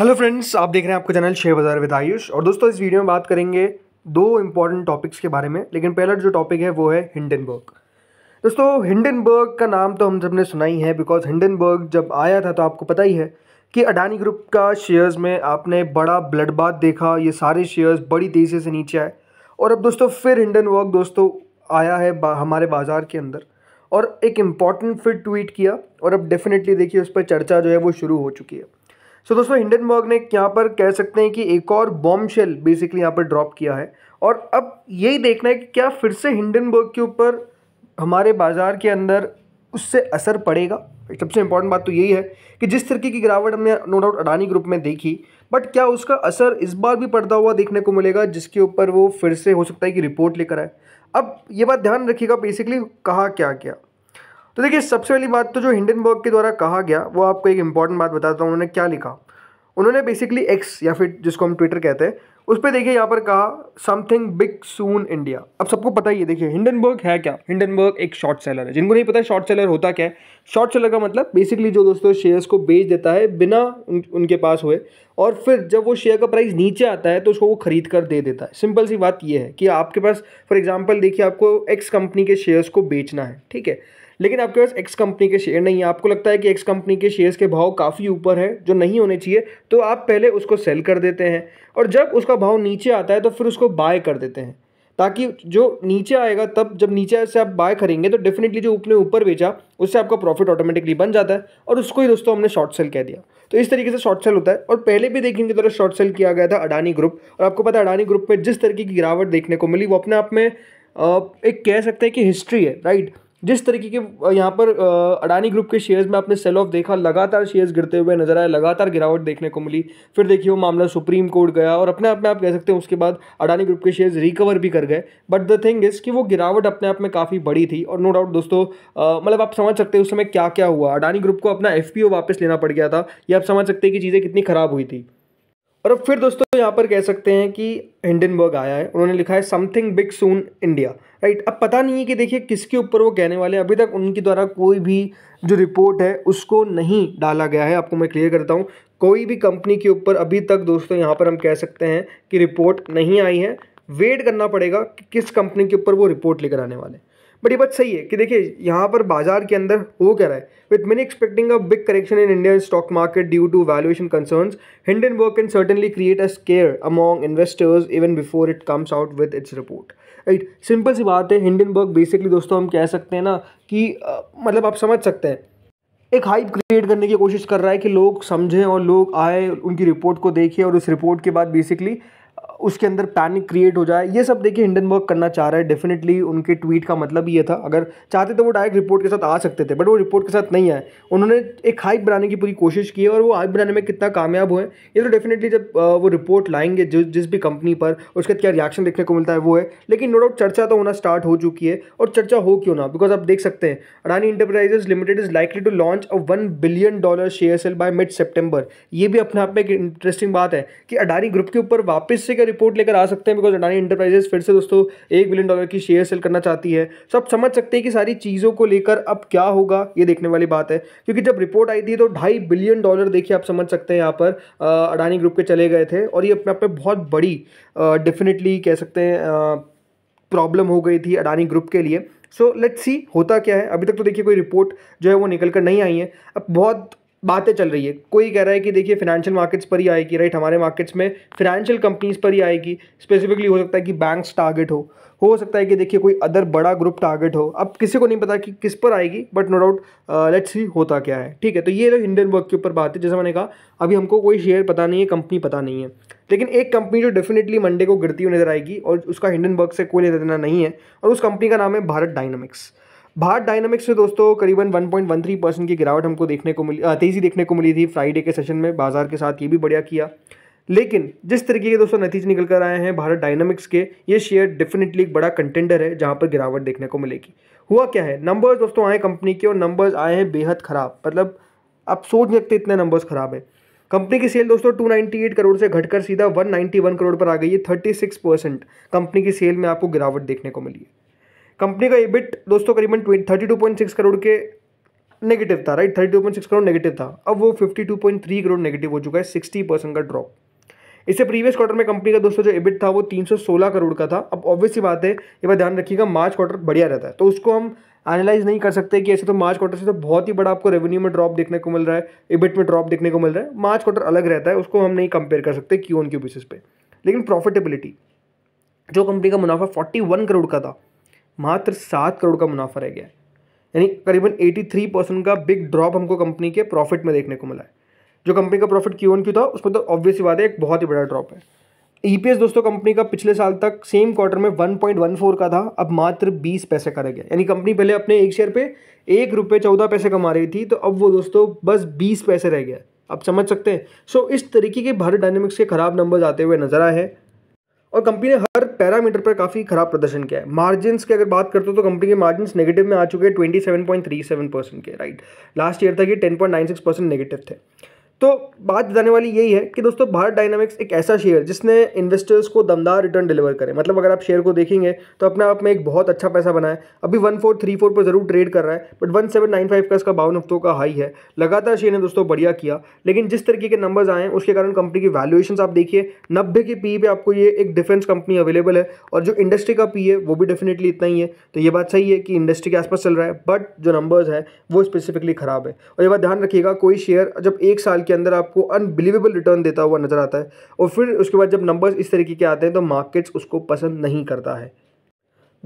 hello friends आप देख रहे हैं आपका चैनल शेयर बाज़ार विद आयुष और दोस्तों इस वीडियो में बात करेंगे दो इंपॉर्टेंट टॉपिक्स के बारे में लेकिन पहला जो टॉपिक है वो है हिंडनबर्ग दोस्तों हिंडनबर्ग का नाम तो हम सब ने सुना ही है बिकॉज हिंडनबर्ग जब आया था तो आपको पता ही है कि अडानी ग्रुप का शेयर्स में आपने बड़ा ब्लड बाथ देखा ये सारे शेयर्स बड़ी तेज़ी से नीचे आए और अब दोस्तों फिर हिंडनबर्ग दोस्तों आया है बा, हमारे बाज़ार के अंदर और एक इम्पॉर्टेंट फिर ट्वीट किया और अब डेफिनेटली देखिए उस पर चर्चा जो है वो शुरू हो चुकी है सो so, दोस्तों हिंडनबर्ग ने यहाँ पर कह सकते हैं कि एक और बॉम्ब शेल बेसिकली यहाँ पर ड्रॉप किया है और अब यही देखना है कि क्या फिर से हिंडनबर्ग के ऊपर हमारे बाज़ार के अंदर उससे असर पड़ेगा सबसे इंपॉर्टेंट बात तो यही है कि जिस तरीके की गिरावट हमने नो डाउट अडानी ग्रुप में देखी बट क्या उसका असर इस बार भी पड़ता हुआ देखने को मिलेगा जिसके ऊपर वो फिर से हो सकता है कि रिपोर्ट लेकर आए अब ये बात ध्यान रखिएगा बेसिकली कहा क्या क्या तो देखिए सबसे पहली बात तो जो हिंडनबर्ग के द्वारा कहा गया वो आपको एक इंपॉर्टेंट बात बताता हूँ उन्होंने क्या लिखा उन्होंने बेसिकली एक्स या फिर जिसको हम ट्विटर कहते हैं उस पर देखिए यहाँ पर कहा समथिंग बिग सून इंडिया अब सबको पता ही है देखिए हिंडनबर्ग है क्या हिंडनबर्ग एक शॉर्ट सेलर है जिनको नहीं पता शॉर्ट सेलर होता क्या है शॉर्ट सेलर का मतलब बेसिकली जो दोस्तों शेयर्स को बेच देता है बिना उन, उनके पास हुए और फिर जब वो शेयर का प्राइस नीचे आता है तो उसको वो खरीद कर दे देता है सिंपल सी बात ये है कि आपके पास फॉर एग्जाम्पल देखिए आपको एक्स कंपनी के शेयर्स को बेचना है ठीक है लेकिन आपके पास एक्स कंपनी के शेयर नहीं है आपको लगता है कि एक्स कंपनी के शेयर्स के भाव काफ़ी ऊपर है जो नहीं होने चाहिए तो आप पहले उसको सेल कर देते हैं और जब उसका भाव नीचे आता है तो फिर उसको बाय कर देते हैं ताकि जो नीचे आएगा तब जब नीचे से आप बाय करेंगे तो डेफिनेटली जो ऊपर ऊपर बेचा उससे आपका प्रॉफिट ऑटोमेटिकली बन जाता है और उसको ही दोस्तों हमने शॉर्ट सेल कह दिया तो इस तरीके से शॉर्ट सेल होता है और पहले भी देखेंगे तरह शॉर्ट सेल किया गया था अडानी ग्रुप और आपको पता है अडानी ग्रुप में जिस तरीके की गिरावट देखने को मिली वो अपने आप में एक कह सकते हैं कि हिस्ट्री है राइट जिस तरीके के यहाँ पर अडानी ग्रुप के शेयर्स में आपने सेल ऑफ देखा लगातार शेयर्स गिरते हुए नजर आए लगातार गिरावट देखने को मिली फिर देखिए वो मामला सुप्रीम कोर्ट गया और अपने आप में आप कह सकते हैं उसके बाद अडानी ग्रुप के शेयर्स रिकवर भी कर गए बट द थिंग इज़ कि वो गिरावट अपने आप में काफ़ी बड़ी थी और नो डाउट दोस्तों मतलब आप समझ सकते हैं उस समय क्या क्या हुआ अडानी ग्रुप को अपना एफ वापस लेना पड़ गया था ये आप समझ सकते हैं कि चीज़ें कितनी ख़राब हुई थी और अब फिर दोस्तों यहाँ पर कह सकते हैं कि हिंडनबर्ग आया है उन्होंने लिखा है something big soon India right अब पता नहीं है कि देखिए किसके ऊपर वो कहने वाले हैं अभी तक उनके द्वारा कोई भी जो रिपोर्ट है उसको नहीं डाला गया है आपको मैं क्लियर करता हूँ कोई भी कंपनी के ऊपर अभी तक दोस्तों यहाँ पर हम कह सकते हैं कि रिपोर्ट नहीं आई है वेट करना पड़ेगा कि किस कंपनी के ऊपर वो रिपोर्ट लेकर आने वाले हैं बट ये बात सही है कि देखिए यहाँ पर बाजार के अंदर हो क्या रहा है with many expecting a big correction in Indian stock market due to valuation concerns work can certainly create a scare among investors even before it comes out with its report right simple सी बात है Hindon work basically दोस्तों हम कह सकते हैं ना कि आ, मतलब आप समझ सकते हैं एक हाइप क्रिएट करने की कोशिश कर रहा है कि लोग समझें और लोग आए उनकी रिपोर्ट को देखें और उस रिपोर्ट के बाद बेसिकली उसके अंदर पैनिक क्रिएट हो जाए ये सब देखिए हिंडनबर्ग करना चाह रहा है डेफिनेटली उनके ट्वीट का मतलब ये था अगर चाहते तो वो डायरेक्ट रिपोर्ट के साथ आ सकते थे बट वो रिपोर्ट के साथ नहीं आए उन्होंने एक हाइप बनाने की पूरी कोशिश की है और वो हाइप बनाने में कितना कामयाब हुए ये तो डेफिनेटली जब वो रिपोर्ट लाएंगे जिस जिस भी कंपनी पर उसके क्या रिएक्शन देखने को मिलता है वो है लेकिन नो डाउट चर्चा तो होना स्टार्ट हो चुकी है और चर्चा हो क्यों ना बिकॉज आप देख सकते हैं Adani enterprises limited is likely to launch a one billion dollar share sale by mid September ये भी अपने आप में एक इंटरेस्टिंग बात है कि अडानी ग्रुप के ऊपर वापस से क्या रिपोर्ट लेकर आ सकते हैं बिकॉज अडानी इंटरप्राइजेस फिर से दोस्तों एक बिलियन डॉलर की शेयर सेल करना चाहती है सो तो आप समझ सकते हैं कि सारी चीज़ों को लेकर अब क्या होगा ये देखने वाली बात है क्योंकि जब रिपोर्ट आई थी तो ढाई बिलियन डॉलर देखिए आप समझ सकते हैं यहाँ पर अडानी ग्रुप के चले गए थे और ये अपने आप में बहुत बड़ी डेफिनेटली कह सकते हैं प्रॉब्लम हो गई थी अडानी ग्रुप के लिए सो लेट्स सी होता क्या है अभी तक तो देखिए कोई रिपोर्ट जो है वो निकल कर नहीं आई है अब बहुत बातें चल रही है कोई कह रहा है कि देखिए फिनेंशियल मार्केट्स पर ही आएगी राइट हमारे मार्केट्स में फिनेंशियल कंपनीज पर ही आएगी स्पेसिफिकली हो सकता है कि बैंक्स टारगेट हो हो सकता है कि देखिए कोई अदर बड़ा ग्रुप टारगेट हो अब किसी को नहीं पता कि किस पर आएगी but no doubt let's see होता क्या है ठीक है तो ये तो वर्क के ऊपर बात है जैसे मैंने कहा अभी हमको कोई शेयर पता नहीं है कंपनी पता नहीं है लेकिन एक कंपनी जो डेफिनेटली मंडे को गिरती हुई नजर आएगी और उसका वर्क से कोई लेना देना नहीं है और उस कंपनी का नाम है भारत डायनामिक्स भारत डायनामिक्स से दोस्तों करीबन 1.13 परसेंट की गिरावट हमको देखने को मिली तेज़ी देखने को मिली थी फ्राइडे के सेशन में बाजार के साथ ये भी बढ़िया किया लेकिन जिस तरीके के दोस्तों नतीजे निकल कर आए हैं भारत डायनामिक्स के ये शेयर डेफिनेटली एक बड़ा कंटेंडर है जहाँ पर गिरावट देखने को मिलेगी हुआ क्या है नंबर्स दोस्तों आए कंपनी के और नंबर्स आए हैं बेहद ख़राब मतलब आप सोच नहीं सकते इतने नंबर्स ख़राब हैं कंपनी की सेल दोस्तों एट करोड़ से घटकर सीधा वन करोड़ पर आ गई है सिक्स परसेंट कंपनी की सेल में आपको गिरावट देखने को मिली है कंपनी का एबिट दोस्तों करीबन thirty two point six crore के नेगेटिव था right thirty two point six crore negative था अब वो fifty two point three crore negative हो चुका है सिक्सटी परसेंट का ड्रॉप इससे प्रीवियस क्वार्टर में कंपनी का दोस्तों जो एबिट था वो तीन सौ सोलह करोड़ का था अब ऑब्वियसली बात है ये बात ध्यान रखिएगा मार्च क्वार्टर बढ़िया रहता है तो उसको हम एनालाइज नहीं कर सकते कि ऐसे तो मार्च क्वार्टर से तो बहुत ही बड़ा आपको रेवेन्यू में ड्रॉप देखने को मिल रहा है एबिट में ड्रॉप देखने को मिल रहा है मार्च क्वार्टर अलग रहता है उसको हम नहीं कंपेयर कर सकते क्यू ऑन क्यू बेसिस पे लेकिन प्रॉफिटेबिलिटी जो कंपनी का मुनाफा 41 करोड़ का था मात्र सात करोड़ का मुनाफा रह गया है यानी करीबन एटी थ्री परसेंट का बिग ड्रॉप हमको कंपनी के प्रॉफिट में देखने को मिला है जो कंपनी का प्रॉफिट क्यू वन क्यू था उसमें तो ऑब्वियस बात है एक बहुत ही बड़ा ड्रॉप है ई e दोस्तों कंपनी का पिछले साल तक सेम क्वार्टर में वन वन पॉइंट फोर का था अब मात्र बीस पैसे का रह गया यानी कंपनी पहले अपने एक शेयर पे एक रुपये चौदह पैसे कमा रही थी तो अब वो दोस्तों बस बीस पैसे रह गया आप समझ सकते हैं सो so, इस तरीके के भारत डायनेमिक्स के खराब नंबर्स आते हुए नजर आए हैं और कंपनी ने हर पैरामीटर पर काफ़ी खराब प्रदर्शन किया है मार्जिन की अगर बात करते हो तो कंपनी के मार्जिन नेगेटिव में आ चुके हैं twenty seven point three seven percent के राइट लास्ट ईयर तक ये ten point nine six percent negative थे तो बात बताने वाली यही है कि दोस्तों भारत डायनामिक्स एक ऐसा शेयर जिसने इन्वेस्टर्स को दमदार रिटर्न डिलीवर करे मतलब अगर आप शेयर को देखेंगे तो अपने आप में एक बहुत अच्छा पैसा बनाए अभी वन फोर थ्री फोर पर जरूर ट्रेड कर रहा है but one seven nine five का इसका बावन हफ्तों का हाई है लगातार शेयर ने दोस्तों बढ़िया किया लेकिन जिस तरीके के नंबर्स आए हैं उसके कारण कंपनी की वैल्यूएशन आप देखिए नब्बे के पी e पे आपको ये एक डिफेंस कंपनी अवेलेबल है और जो इंडस्ट्री का पी e है वो भी डेफिनेटली इतना ही है तो ये बात सही है कि इंडस्ट्री के आसपास चल रहा है बट जो नंबर्स हैं वो स्पेसिफिकली खराब है और ये बात ध्यान रखिएगा कोई शेयर जब एक साल के अंदर आपको अनबिलीवेबल रिटर्न देता हुआ नज़र आता है और फिर उसके बाद जब नंबर्स इस तरीके के आते हैं तो मार्केट्स उसको पसंद नहीं करता है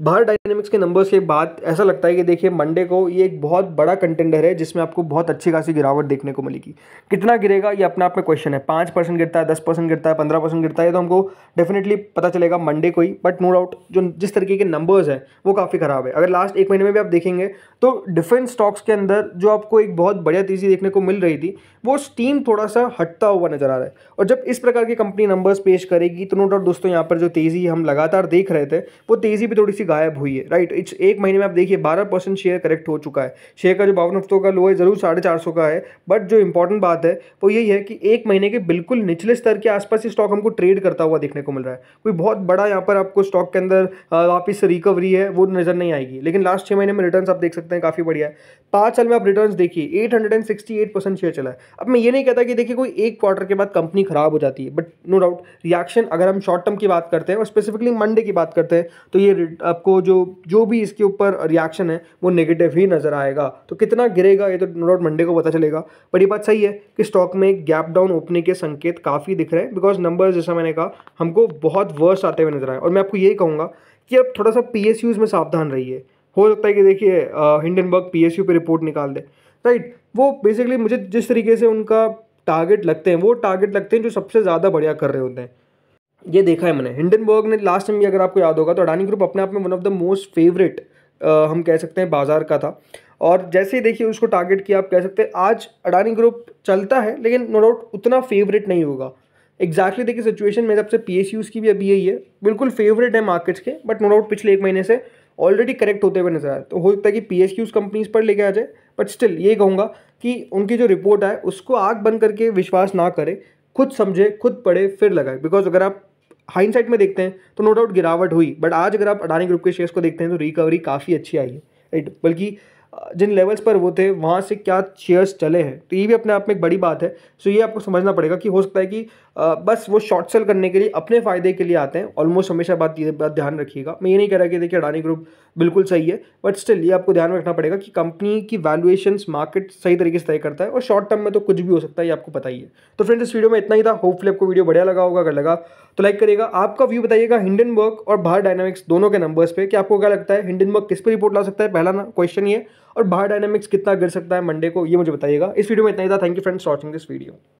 बाहर डायनेमिक्स के नंबर्स के बाद ऐसा लगता है कि देखिए मंडे को ये एक बहुत बड़ा कंटेंडर है जिसमें आपको बहुत अच्छी खासी गिरावट देखने को मिलेगी कितना गिरेगा ये अपना आप में क्वेश्चन है पाँच परसेंट गिरता है दस परसेंट गिरता है पंद्रह परसेंट गिरता है तो हमको डेफिनेटली पता चलेगा मंडे को ही बट नो डाउट जो जिस तरीके के नंबर्स हैं वो काफ़ी ख़राब है अगर लास्ट एक महीने में भी आप देखेंगे तो डिफेंस स्टॉक्स के अंदर जो आपको एक बहुत बढ़िया तेज़ी देखने को मिल रही थी वो स्टीम थोड़ा सा हटता हुआ नज़र आ रहा है और जब इस प्रकार की कंपनी नंबर्स पेश करेगी तो नो डाउट दोस्तों यहाँ पर जो तेज़ी हम लगातार देख रहे थे वो तेज़ी भी थोड़ी सी गायब हुई है राइट इट्स एक महीने में आप देखिए बारह परसेंट शेयर करेक्ट हो चुका है शेयर का जो बावन हफ्तों का लो है ज़रूर साढ़े चार सौ का है बट जो इंपॉर्टेंट बात है वो यही है कि एक महीने के बिल्कुल निचले स्तर के आसपास ही स्टॉक हमको ट्रेड करता हुआ देखने को मिल रहा है कोई बहुत बड़ा यहाँ पर आपको स्टॉक के अंदर वापिस रिकवरी है वो नज़र नहीं आएगी लेकिन लास्ट छः महीने में रिटर्न आप देख सकते हैं काफ़ी बढ़िया है पाँच साल में आप रिटर्न देखिए एट शेयर चला है अब मैं ये नहीं कहता कि देखिए कोई एक क्वार्टर के बाद कंपनी खराब हो जाती है बट नो डाउट रिएक्शन अगर हम शॉर्ट टर्म की बात करते हैं और स्पेसिफिकली मंडे की बात करते हैं तो ये आपको जो जो भी इसके ऊपर रिएक्शन है वो नेगेटिव ही नज़र आएगा तो कितना गिरेगा ये तो नो डाउट मंडे को पता चलेगा बट ये बात सही है कि स्टॉक में गैप डाउन ओपनिंग के संकेत काफ़ी दिख रहे हैं बिकॉज नंबर जैसा मैंने कहा हमको बहुत वर्स आते हुए नजर आए और मैं आपको यही कहूँगा कि आप थोड़ा सा पी में सावधान रहिए हो सकता है कि देखिए हिंडनबर्ग पी एस रिपोर्ट निकाल दे राइट वो बेसिकली मुझे जिस तरीके से उनका टारगेट लगते हैं वो टारगेट लगते हैं जो सबसे ज़्यादा बढ़िया कर रहे होते हैं ये देखा है मैंने हिंडनबर्ग ने लास्ट टाइम भी अगर आपको याद होगा तो अडानी ग्रुप अपने आप में one of the most favourite हम कह सकते हैं बाज़ार का था और जैसे ही देखिए उसको टारगेट किया आप कह सकते हैं आज अडानी ग्रुप चलता है लेकिन नो डाउट उतना फेवरेट नहीं होगा एग्जैक्टली exactly देखिए सिचुएशन मेरे सबसे पी एस की भी अभी यही है बिल्कुल फेवरेट है मार्केट्स के बट नो डाउट पिछले एक महीने से ऑलरेडी करेक्ट होते हुए नजर आए तो हो सकता है कि पी एस क्यूज कंपनीज पर लेके आ जाए बट स्टिल ये कहूँगा कि उनकी जो रिपोर्ट आए उसको आग बंद करके विश्वास ना करें खुद समझे खुद पढ़े फिर लगाए बिकॉज अगर आप साइड में देखते हैं तो नो डाउट गिरावट हुई बट आज अगर आप अडानी ग्रुप के शेयर्स को देखते हैं तो रिकवरी काफ़ी अच्छी आई है राइट बल्कि जिन लेवल्स पर वो थे वहाँ से क्या शेयर्स चले हैं तो ये भी अपने आप में एक बड़ी बात है सो ये आपको समझना पड़ेगा कि हो सकता है कि बस वो शॉर्ट सेल करने के लिए अपने फ़ायदे के लिए आते हैं ऑलमोस्ट हमेशा बात ये बात ध्यान रखिएगा मैं ये नहीं कह रहा कि देखिए अडानी ग्रुप बिल्कुल सही है बट स्टिल ये आपको ध्यान रखना पड़ेगा कि कंपनी की वैल्यूएशन मार्केट सही तरीके से तय करता है और शॉर्ट टर्म में तो कुछ भी हो सकता है ये आपको पता ही है तो फ्रेंड्स इस वीडियो में इतना ही था होपफुली आपको वीडियो बढ़िया लगा होगा अगर लगा तो लाइक करिएगा आपका व्यू बताइएगा हिंडनबर्ग और भारत डायनामिक्स दोनों के नंबर्स पर कि आपको क्या लगता है हिंडनबर्ग किस पर रिपोर्ट ला सकता है पहला क्वेश्चन ये और बाहर डायनामिक्स कितना गिर सकता है मंडे को ये मुझे बताइएगा इस वीडियो में इतना ही था thank you friends watching this video